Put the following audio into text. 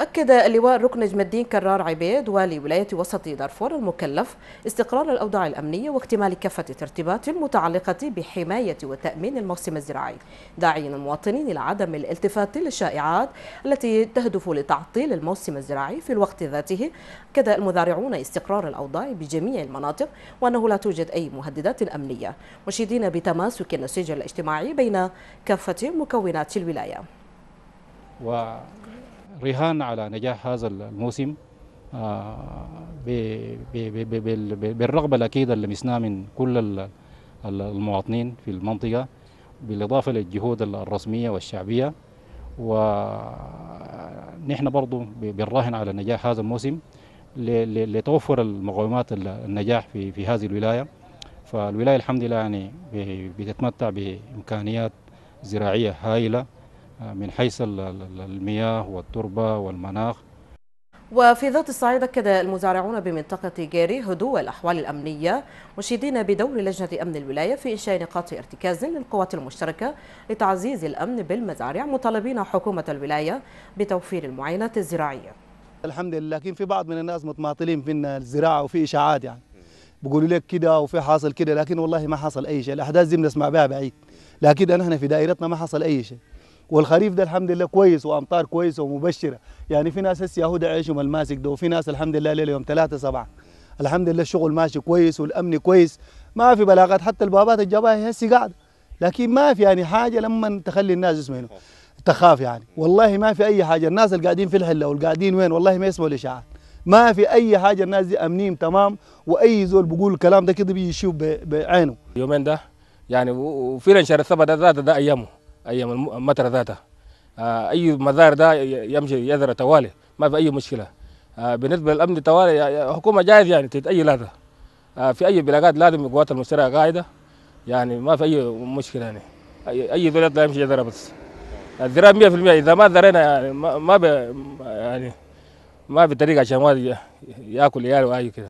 أكد اللواء ركن نجم الدين كرار عبيد والي ولاية وسط دارفور المكلف استقرار الأوضاع الأمنية واكتمال كافة الترتيبات المتعلقة بحماية وتأمين الموسم الزراعي داعيا المواطنين إلى عدم الالتفات للشائعات التي تهدف لتعطيل الموسم الزراعي في الوقت ذاته أكد المذارعون استقرار الأوضاع بجميع المناطق وأنه لا توجد أي مهددات أمنية مشيدين بتماسك النسيج الاجتماعي بين كافة مكونات الولاية و... رهان على نجاح هذا الموسم آه، بالرغبه الاكيده اللي لمسناها من كل المواطنين في المنطقه بالاضافه للجهود الرسميه والشعبيه ونحن برضو بنراهن على نجاح هذا الموسم لتوفر المقومات النجاح في في هذه الولايه فالولايه الحمد لله يعني بتتمتع بامكانيات زراعيه هائله من حيث المياه والتربة والمناخ وفي ذات الصعيد أكد المزارعون بمنطقة جاري هدوء الأحوال الأمنية مشيدين بدور لجنة أمن الولاية في إنشاء نقاط ارتكاز للقوات المشتركة لتعزيز الأمن بالمزارع مطالبين حكومة الولاية بتوفير المعينات الزراعية الحمد لله لكن في بعض من الناس متماطلين في الزراعة وفي إشاعات يعني بيقولوا لك كده وفي حاصل كده لكن والله ما حصل أي شيء الأحداث دي بنسمع بها بعيد لكن أنا هنا في دائرتنا ما حصل أي شيء والخريف ده الحمد لله كويس وامطار كويسه ومبشره يعني في ناس هسه ياهو ده عيشهم الماسك ده وفي ناس الحمد لله ليله يوم ثلاثه سبعه الحمد لله الشغل ماشي كويس والامن كويس ما في بلاغات حتى البابات الجباهي هسه قاعده لكن ما في يعني حاجه لما تخلي الناس اسمه هنا تخاف يعني والله ما في اي حاجه الناس اللي قاعدين في الحله والقاعدين وين والله ما يسمعوا الاشاعات ما في اي حاجه الناس دي امنين تمام واي زول بيقول الكلام ده كده بيشوف بعينه يومين ده يعني وفي انشر الثبت ده, ده, ده, ده ايامه ايام المطر ذاته آه، اي مزار ده يمشي يزرع توالي ما في اي مشكله آه، بالنسبه للامن توالي حكومه جاهز يعني اي لها آه، في اي بلاغات لازم القوات المسيره قاعده يعني ما في اي مشكله يعني اي دولة لا يمشي يزرع بس الذراع 100% اذا ما ذرينا يعني ما ب يعني ما بطريقه عشان ما ياكل عياله واي كده